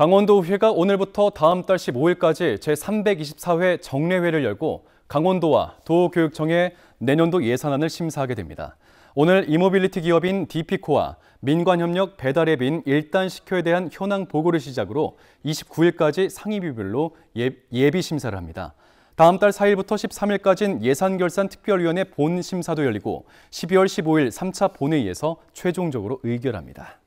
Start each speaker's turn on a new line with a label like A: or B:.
A: 강원도의회가 오늘부터 다음 달 15일까지 제324회 정례회를 열고 강원도와 도교육청의 내년도 예산안을 심사하게 됩니다. 오늘 이모빌리티 기업인 디피코와 민관협력 배달앱인 일단식효에 대한 현황 보고를 시작으로 29일까지 상임위별로 예, 예비 심사를 합니다. 다음 달 4일부터 13일까지는 예산결산특별위원회 본 심사도 열리고 12월 15일 3차 본회의에서 최종적으로 의결합니다.